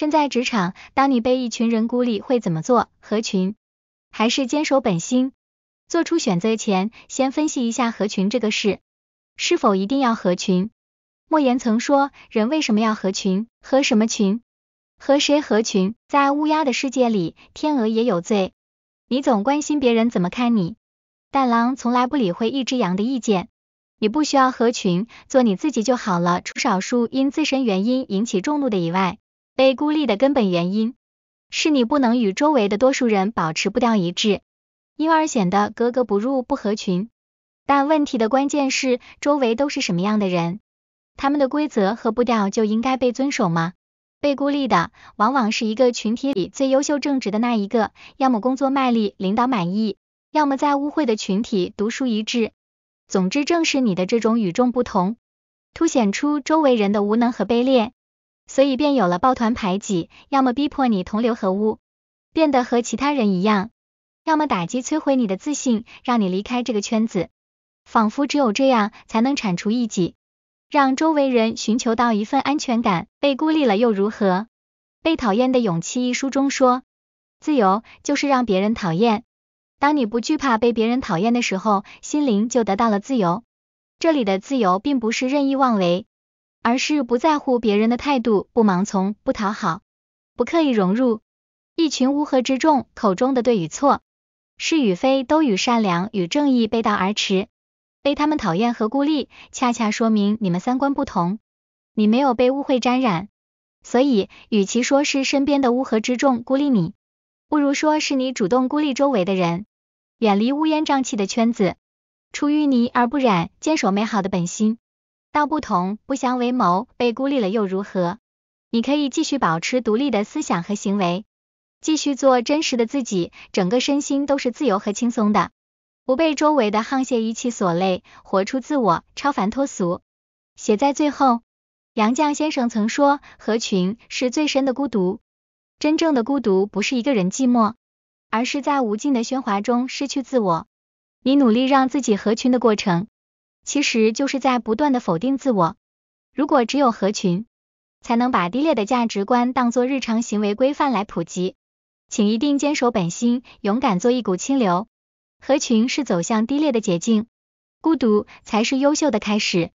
身在职场，当你被一群人孤立，会怎么做？合群，还是坚守本心？做出选择前，先分析一下合群这个事，是否一定要合群？莫言曾说，人为什么要合群？合什么群？和谁合群？在乌鸦的世界里，天鹅也有罪。你总关心别人怎么看你，但狼从来不理会一只羊的意见。你不需要合群，做你自己就好了。除少数因自身原因引起众怒的以外。被孤立的根本原因是你不能与周围的多数人保持步调一致，因而显得格格不入、不合群。但问题的关键是周围都是什么样的人，他们的规则和步调就应该被遵守吗？被孤立的往往是一个群体里最优秀、正直的那一个，要么工作卖力，领导满意，要么在污秽的群体独树一帜。总之，正是你的这种与众不同，凸显出周围人的无能和卑劣。所以便有了抱团排挤，要么逼迫你同流合污，变得和其他人一样，要么打击摧毁你的自信，让你离开这个圈子，仿佛只有这样才能铲除异己，让周围人寻求到一份安全感。被孤立了又如何？《被讨厌的勇气》一书中说，自由就是让别人讨厌。当你不惧怕被别人讨厌的时候，心灵就得到了自由。这里的自由并不是任意妄为。而是不在乎别人的态度，不盲从，不讨好，不刻意融入一群乌合之众口中的对与错、是与非，都与善良与正义背道而驰。被他们讨厌和孤立，恰恰说明你们三观不同，你没有被误会沾染。所以，与其说是身边的乌合之众孤立你，不如说是你主动孤立周围的人，远离乌烟瘴气的圈子，出淤泥而不染，坚守美好的本心。道不同，不相为谋。被孤立了又如何？你可以继续保持独立的思想和行为，继续做真实的自己，整个身心都是自由和轻松的，不被周围的沆瀣一气所累，活出自我，超凡脱俗。写在最后，杨绛先生曾说：“合群是最深的孤独，真正的孤独不是一个人寂寞，而是在无尽的喧哗中失去自我。你努力让自己合群的过程。”其实就是在不断的否定自我。如果只有合群，才能把低劣的价值观当做日常行为规范来普及，请一定坚守本心，勇敢做一股清流。合群是走向低劣的捷径，孤独才是优秀的开始。